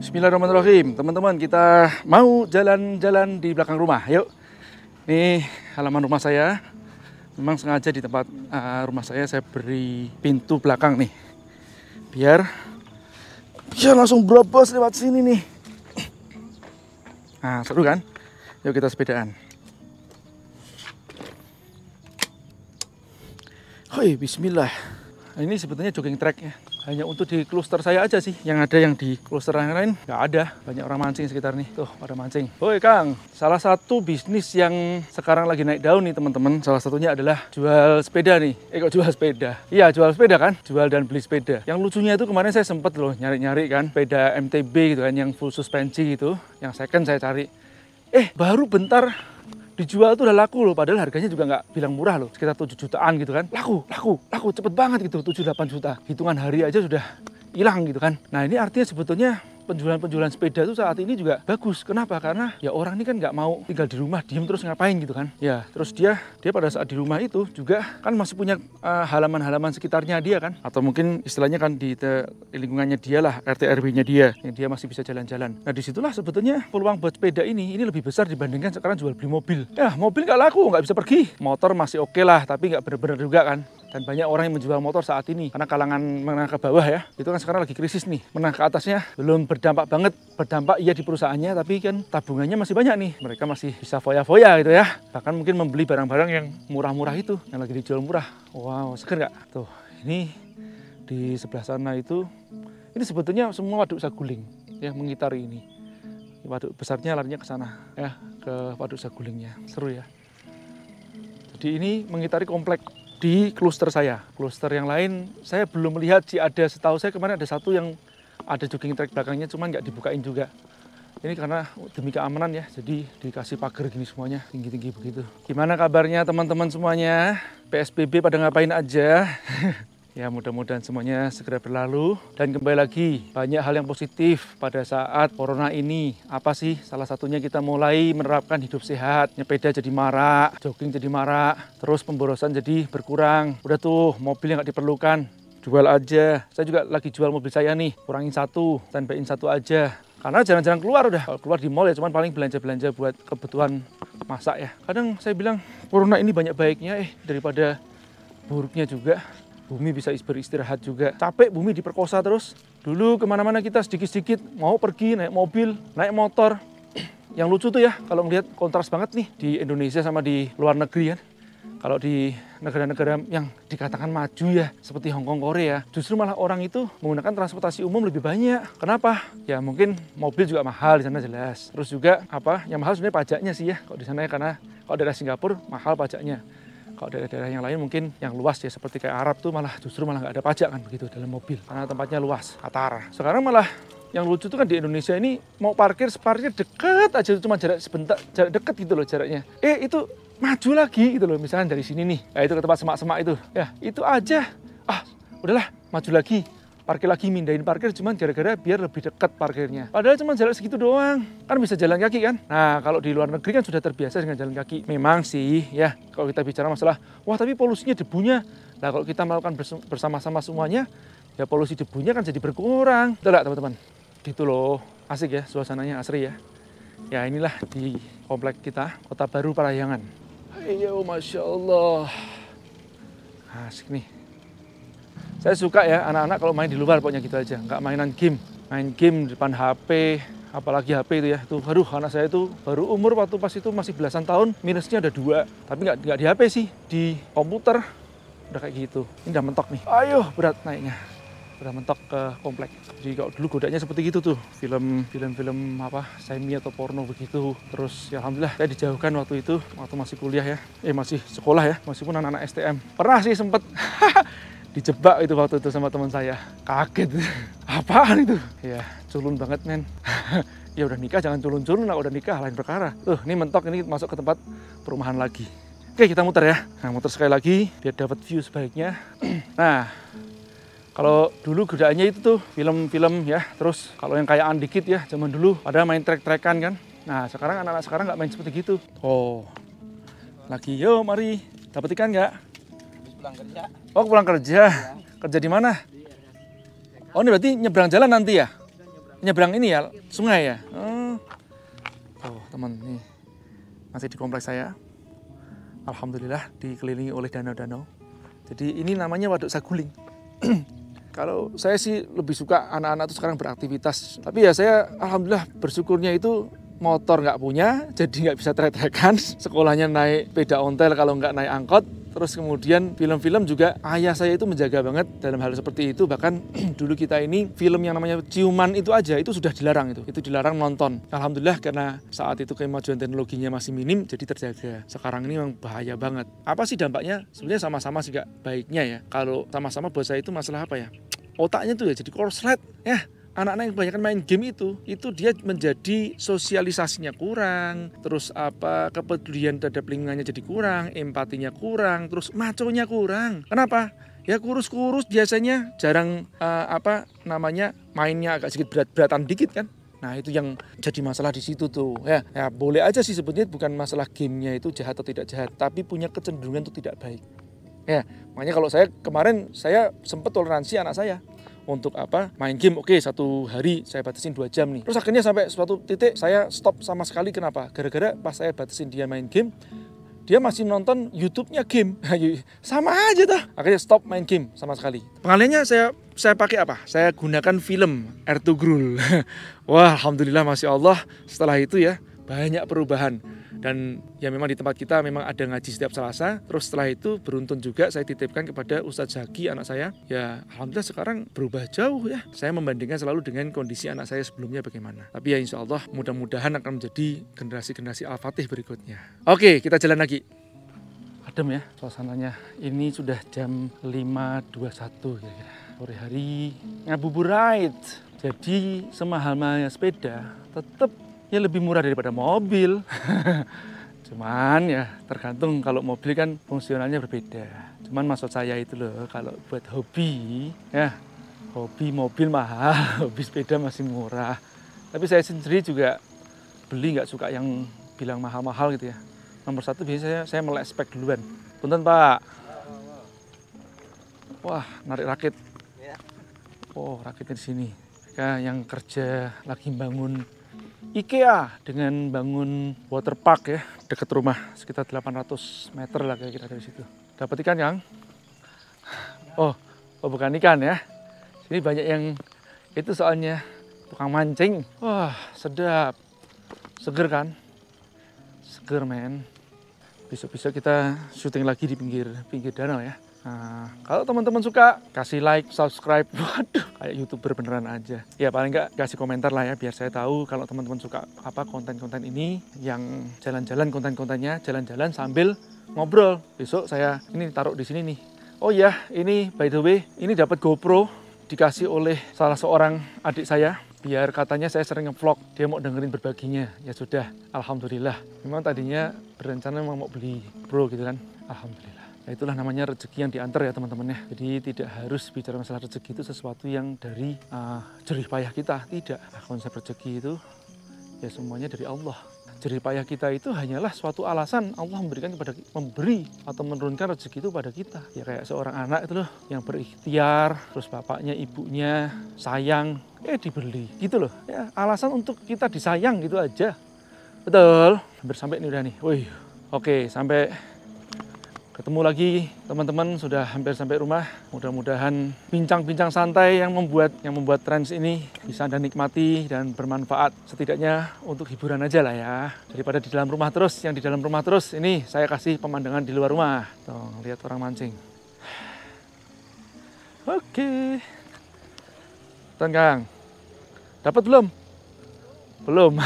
Bismillahirrahmanirrahim. Teman-teman, kita mau jalan-jalan di belakang rumah. Yuk. Ini halaman rumah saya. Memang sengaja di tempat uh, rumah saya saya beri pintu belakang nih. Biar biar langsung berobos lewat sini nih. Nah, seru kan? Yuk kita sepedaan. Hoi, bismillah. ini sebetulnya jogging track ya hanya untuk di kluster saya aja sih. Yang ada yang di kluster yang lain nggak ada. Banyak orang mancing sekitar nih. Tuh, pada mancing. Woi Kang, salah satu bisnis yang sekarang lagi naik daun nih teman-teman. Salah satunya adalah jual sepeda nih. Eh kok jual sepeda? Iya, jual sepeda kan? Jual dan beli sepeda. Yang lucunya itu kemarin saya sempet loh nyari-nyari kan. Sepeda MTB gitu kan, yang full suspensi gitu. Yang second saya cari. Eh, baru bentar dijual tuh udah laku loh padahal harganya juga nggak bilang murah loh sekitar 7 jutaan gitu kan laku laku laku cepet banget gitu 7-8 juta hitungan hari aja sudah hilang gitu kan nah ini artinya sebetulnya penjualan-penjualan sepeda itu saat ini juga bagus. Kenapa? Karena ya orang ini kan nggak mau tinggal di rumah, diem terus ngapain gitu kan. Ya, terus dia dia pada saat di rumah itu juga kan masih punya eh, halaman-halaman uh, sekitarnya dia kan. Atau mungkin istilahnya kan di te, lingkungannya dia lah, RT RW-nya dia, yang dia masih bisa jalan-jalan. Nah disitulah sebetulnya peluang buat sepeda ini, ini lebih besar dibandingkan sekarang jual beli mobil. Ya, mobil nggak laku, nggak bisa pergi. Motor masih oke okay lah, tapi nggak bener-bener juga kan dan banyak orang yang menjual motor saat ini karena kalangan menengah ke bawah ya itu kan sekarang lagi krisis nih menengah ke atasnya belum ber berdampak banget berdampak iya di perusahaannya tapi kan tabungannya masih banyak nih mereka masih bisa foya-foya gitu ya bahkan mungkin membeli barang-barang yang murah-murah itu yang lagi dijual murah wow seger nggak tuh ini di sebelah sana itu ini sebetulnya semua waduk saguling ya mengitari ini waduk besarnya larinya ke sana ya ke waduk sagulingnya seru ya jadi ini mengitari komplek di kluster saya kluster yang lain saya belum melihat sih ada setahu saya kemarin ada satu yang ada jogging track belakangnya cuman nggak dibukain juga ini karena demi keamanan ya jadi dikasih pagar gini semuanya tinggi-tinggi begitu gimana kabarnya teman-teman semuanya PSBB pada ngapain aja Ya mudah-mudahan semuanya segera berlalu dan kembali lagi banyak hal yang positif pada saat corona ini. Apa sih salah satunya kita mulai menerapkan hidup sehat, nyepeda jadi marak, jogging jadi marak, terus pemborosan jadi berkurang. Udah tuh mobil yang nggak diperlukan, jual aja. Saya juga lagi jual mobil saya nih, kurangin satu, standbyin satu aja. Karena jarang-jarang keluar udah. Kalau keluar di mall ya cuman paling belanja-belanja buat kebutuhan masak ya. Kadang saya bilang, corona ini banyak baiknya eh daripada buruknya juga. Bumi bisa beristirahat juga. Capek bumi diperkosa terus. Dulu kemana-mana kita sedikit-sedikit mau pergi naik mobil, naik motor. Yang lucu tuh ya, kalau ngelihat kontras banget nih di Indonesia sama di luar negeri kan. Ya kalau di negara-negara yang dikatakan maju ya, seperti Hong Kong, Korea, justru malah orang itu menggunakan transportasi umum lebih banyak. Kenapa? Ya mungkin mobil juga mahal di sana jelas. Terus juga apa? Yang mahal sebenarnya pajaknya sih ya. Kalau di sana ya karena kalau daerah Singapura mahal pajaknya. Kalau daerah-daerah yang lain mungkin yang luas ya seperti kayak Arab tuh malah justru malah nggak ada pajak kan begitu dalam mobil karena tempatnya luas, Qatar. Sekarang malah yang lucu tuh kan di Indonesia ini mau parkir parkir deket aja cuma jarak sebentar jarak deket gitu loh jaraknya. Eh itu maju lagi gitu loh misalnya dari sini nih. Ya itu ke tempat semak-semak itu. Ya itu aja. Ah udahlah maju lagi parkir lagi mindahin parkir cuman gara-gara biar lebih dekat parkirnya. Padahal cuma jarak segitu doang. Kan bisa jalan kaki kan? Nah, kalau di luar negeri kan sudah terbiasa dengan jalan kaki. Memang sih ya, kalau kita bicara masalah, wah tapi polusinya debunya. Nah, kalau kita melakukan bersama-sama semuanya, ya polusi debunya kan jadi berkurang. tidak teman-teman? gitu loh. Asik ya, suasananya asri ya. Ya inilah di komplek kita, Kota Baru Parayangan. Ayo, iya, oh, Masya Allah. Asik nih. Saya suka ya anak-anak kalau main di luar pokoknya gitu aja. Nggak mainan game. Main game di depan HP, apalagi HP itu ya. itu baru anak saya itu baru umur waktu pas itu masih belasan tahun, minusnya ada dua. Tapi nggak, nggak di HP sih, di komputer. Udah kayak gitu. Ini udah mentok nih. Ayo, berat naiknya udah mentok ke komplek. Jadi kalau dulu godanya seperti gitu tuh, film film film apa semi atau porno begitu. Terus ya alhamdulillah saya dijauhkan waktu itu waktu masih kuliah ya, eh masih sekolah ya, masih pun anak-anak STM. Pernah sih sempet dijebak itu waktu itu sama teman saya. Kaget. Apaan itu? Ya, culun banget men. ya udah nikah jangan culun-culun lah, udah nikah lain perkara. Tuh, ini mentok ini masuk ke tempat perumahan lagi. Oke, kita muter ya. Nah, muter sekali lagi biar dapat view sebaiknya. nah, kalau dulu godaannya itu tuh film-film ya, terus kalau yang kayaan dikit ya zaman dulu pada main trek-trekan kan. Nah sekarang anak-anak sekarang nggak main seperti gitu. Oh, lagi yo mari dapat ikan nggak? pulang kerja. Oh pulang kerja, ya. kerja di mana? Iya, kan. Oh ini berarti nyebrang jalan nanti ya? Nyebrang ini ya, sungai ya? Oh, oh teman nih masih di kompleks saya. Alhamdulillah dikelilingi oleh danau-danau. Jadi ini namanya Waduk Saguling. Kalau saya sih lebih suka anak-anak itu sekarang beraktivitas. Tapi ya saya alhamdulillah bersyukurnya itu motor nggak punya, jadi nggak bisa trek-trekan. Sekolahnya naik sepeda ontel kalau nggak naik angkot. Terus kemudian film-film juga ayah saya itu menjaga banget dalam hal seperti itu. Bahkan dulu kita ini film yang namanya ciuman itu aja itu sudah dilarang itu. Itu dilarang nonton. Alhamdulillah karena saat itu kemajuan teknologinya masih minim jadi terjaga. Sekarang ini memang bahaya banget. Apa sih dampaknya? Sebenarnya sama-sama sih gak baiknya ya. Kalau sama-sama buat saya itu masalah apa ya? Otaknya tuh ya jadi korslet ya anak-anak yang kebanyakan main game itu itu dia menjadi sosialisasinya kurang terus apa kepedulian terhadap lingkungannya jadi kurang empatinya kurang terus maconya kurang kenapa ya kurus-kurus biasanya jarang uh, apa namanya mainnya agak sedikit berat-beratan dikit kan Nah itu yang jadi masalah di situ tuh ya, ya boleh aja sih sebetulnya bukan masalah gamenya itu jahat atau tidak jahat tapi punya kecenderungan itu tidak baik ya makanya kalau saya kemarin saya sempat toleransi anak saya untuk apa main game oke satu hari saya batasin dua jam nih terus akhirnya sampai suatu titik saya stop sama sekali kenapa gara-gara pas saya batasin dia main game dia masih nonton YouTube-nya game nah, iya, sama aja dah akhirnya stop main game sama sekali pengaliannya saya saya pakai apa saya gunakan film Ertugrul wah alhamdulillah masih Allah setelah itu ya banyak perubahan Hmm. Dan ya memang di tempat kita memang ada ngaji setiap Selasa. Terus setelah itu beruntun juga saya titipkan kepada Ustadz Zaki anak saya. Ya alhamdulillah sekarang berubah jauh ya. Saya membandingkan selalu dengan kondisi anak saya sebelumnya bagaimana. Tapi ya insya Allah mudah-mudahan akan menjadi generasi-generasi Al-Fatih berikutnya. Oke kita jalan lagi adem ya suasananya. Ini sudah jam 5.21 kira-kira. Sore hari ngabuburit. Jadi semahal-mahalnya sepeda tetap ya lebih murah daripada mobil. Cuman ya tergantung kalau mobil kan fungsionalnya berbeda. Cuman maksud saya itu loh kalau buat hobi ya hobi mobil mahal, hobi sepeda masih murah. Tapi saya sendiri juga beli nggak suka yang bilang mahal-mahal gitu ya. Nomor satu biasanya saya melek spek duluan. Punten pak. Wah narik rakit. Ya. Oh rakitnya di sini. Ya, yang kerja lagi bangun IKEA dengan bangun waterpark ya dekat rumah sekitar 800 meter lah kira-kira dari situ. Dapat ikan yang? Oh, oh bukan ikan ya. ini banyak yang itu soalnya tukang mancing. Wah sedap, seger kan? Seger men. Besok-besok kita syuting lagi di pinggir pinggir danau ya. Nah, kalau teman-teman suka, kasih like, subscribe. Waduh, kayak YouTuber beneran aja. Ya, paling nggak kasih komentar lah ya, biar saya tahu kalau teman-teman suka apa konten-konten ini yang jalan-jalan konten-kontennya, jalan-jalan sambil ngobrol. Besok saya ini taruh di sini nih. Oh ya, ini by the way, ini dapat GoPro dikasih oleh salah seorang adik saya biar katanya saya sering ngevlog dia mau dengerin berbaginya ya sudah alhamdulillah memang tadinya berencana memang mau beli Pro gitu kan alhamdulillah Nah, itulah namanya rezeki yang diantar ya teman-teman ya. Jadi tidak harus bicara masalah rezeki itu sesuatu yang dari uh, jerih payah kita. Tidak. Nah, konsep rezeki itu ya semuanya dari Allah. Jerih payah kita itu hanyalah suatu alasan Allah memberikan kepada memberi atau menurunkan rezeki itu pada kita. Ya kayak seorang anak itu loh yang berikhtiar, terus bapaknya, ibunya sayang, eh dibeli gitu loh. Ya, alasan untuk kita disayang gitu aja. Betul. Hampir sampai ini udah nih. Wih. Oke, sampai Ketemu lagi teman-teman sudah hampir sampai rumah. Mudah-mudahan bincang-bincang santai yang membuat yang membuat trends ini bisa Anda nikmati dan bermanfaat setidaknya untuk hiburan aja lah ya. Daripada di dalam rumah terus, yang di dalam rumah terus ini saya kasih pemandangan di luar rumah. Tuh, lihat orang mancing. Oke. tenggang Dapat belum? Belum.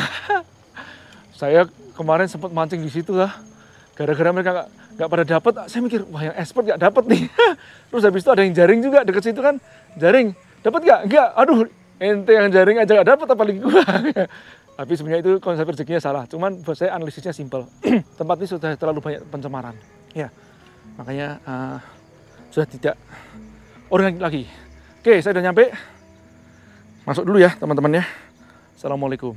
saya kemarin sempat mancing di situ lah. Gara-gara mereka nggak nggak pada dapat saya mikir wah yang expert nggak dapat nih terus habis itu ada yang jaring juga deket situ kan jaring dapat nggak nggak aduh ente yang jaring aja nggak dapat apalagi gua tapi sebenarnya itu konsep rezekinya salah cuman buat saya analisisnya simpel tempat ini sudah terlalu banyak pencemaran ya makanya uh, sudah tidak orang lagi oke saya udah nyampe masuk dulu ya teman-teman ya assalamualaikum